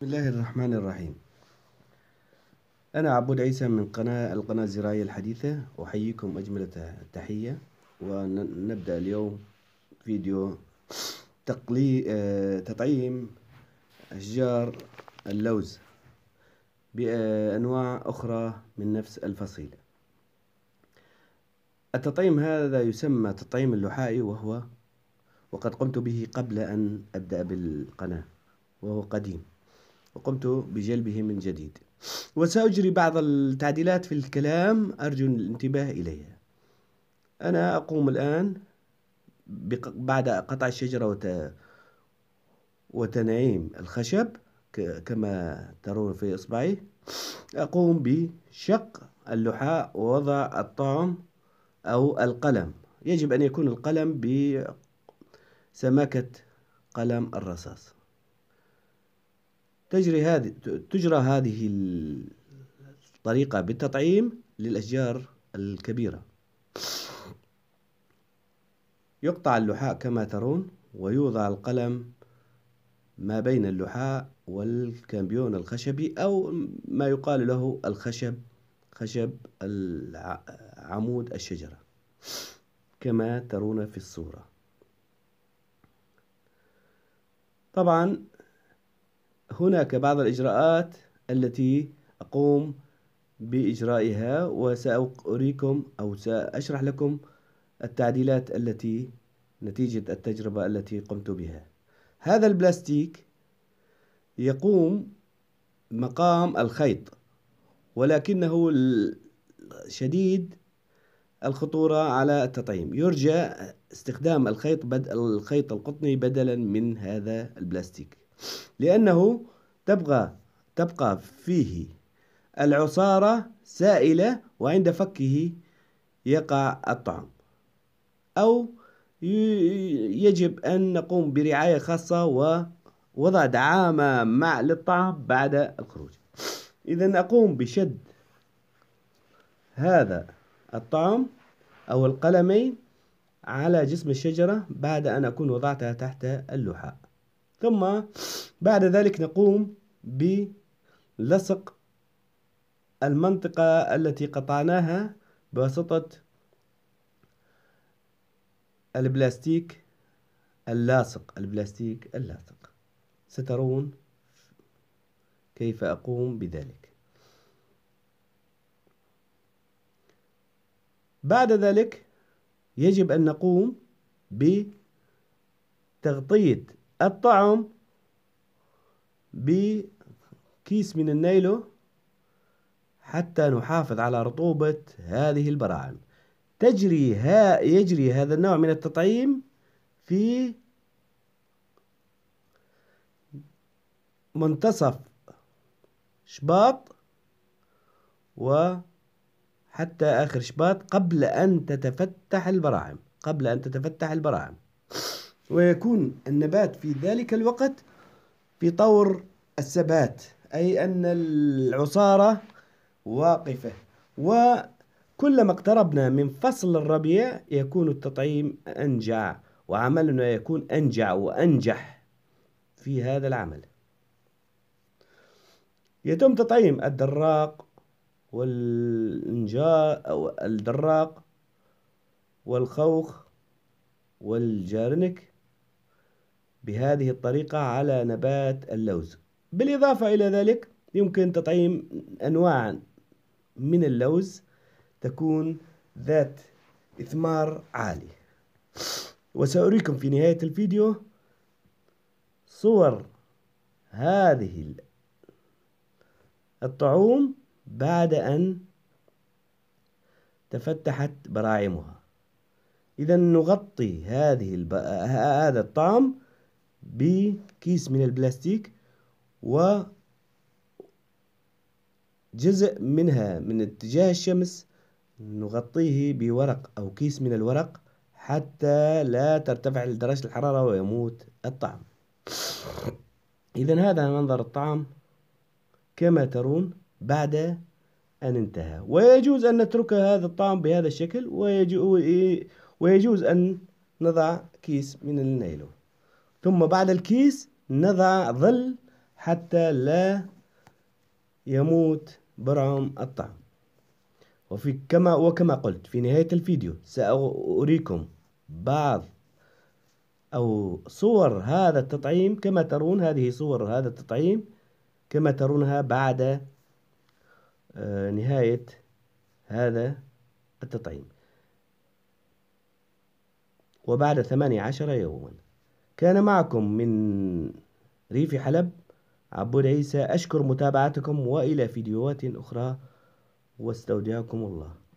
بسم الله الرحمن الرحيم أنا عبود عيسى من قناة القناة الزراعية الحديثة أحييكم أجمل التحية ونبدأ اليوم فيديو تقلي... آه، تطعيم أشجار اللوز بأنواع أخرى من نفس الفصيلة التطعيم هذا يسمى تطعيم اللحائي وهو وقد قمت به قبل أن أبدأ بالقناة وهو قديم وقمت بجلبه من جديد وسأجري بعض التعديلات في الكلام أرجو الانتباه إليها أنا أقوم الآن بعد قطع الشجرة وت... وتنعيم الخشب كما ترون في إصبعي أقوم بشق اللحاء ووضع الطعم أو القلم يجب أن يكون القلم بسماكة قلم الرصاص تجري هذه تجرى هذه الطريقة بالتطعيم للأشجار الكبيرة يقطع اللحاء كما ترون ويوضع القلم ما بين اللحاء والكامبيون الخشبي أو ما يقال له الخشب خشب عمود الشجرة كما ترون في الصورة طبعا هناك بعض الإجراءات التي أقوم بإجرائها وسأريكم أو سأشرح لكم التعديلات التي نتيجة التجربة التي قمت بها هذا البلاستيك يقوم مقام الخيط ولكنه شديد الخطورة على التطعيم يرجى استخدام الخيط بد... الخيط القطني بدلا من هذا البلاستيك لأنه تبقى تبقى فيه العصارة سائلة وعند فكه يقع الطعم أو يجب أن نقوم برعاية خاصة ووضع دعامة مع للطعم بعد الخروج إذا أقوم بشد هذا الطعم أو القلمين على جسم الشجرة بعد أن أكون وضعتها تحت اللحاء ثم بعد ذلك نقوم بلصق المنطقة التي قطعناها بواسطة البلاستيك اللاصق البلاستيك اللاصق سترون كيف أقوم بذلك بعد ذلك يجب أن نقوم بتغطية الطعم بكيس من النايلو حتى نحافظ على رطوبة هذه البراعم تجري ها يجري هذا النوع من التطعيم في منتصف شباط وحتى آخر شباط قبل أن تتفتح البراعم قبل أن تتفتح البراعم ويكون النبات في ذلك الوقت في طور السبات أي أن العصارة واقفة وكلما اقتربنا من فصل الربيع يكون التطعيم أنجع وعملنا يكون أنجع وأنجح في هذا العمل يتم تطعيم الدراق والإنجاء أو الدراق والخوخ والجارنك بهذه الطريقة على نبات اللوز بالإضافة إلى ذلك يمكن تطعيم أنواع من اللوز تكون ذات إثمار عالي وسأريكم في نهاية الفيديو صور هذه الطعوم بعد أن تفتحت براعمها إذا نغطي هذه الب... هذا الطعم بكيس من البلاستيك و جزء منها من اتجاه الشمس نغطيه بورق أو كيس من الورق حتى لا ترتفع درجة الحرارة ويموت الطعم إذا هذا منظر الطعام كما ترون بعد أن انتهى ويجوز أن نترك هذا الطعم بهذا الشكل ويجوز أن نضع كيس من النايلون ثم بعد الكيس نضع ظل حتى لا يموت برعم الطعم وفي كما وكما قلت في نهاية الفيديو سأريكم بعض أو صور هذا التطعيم كما ترون هذه صور هذا التطعيم كما ترونها بعد آه، نهاية هذا التطعيم وبعد ثمانية عشر يوما كان معكم من ريف حلب عبود عيسى أشكر متابعتكم وإلى فيديوهات أخرى واستودعكم الله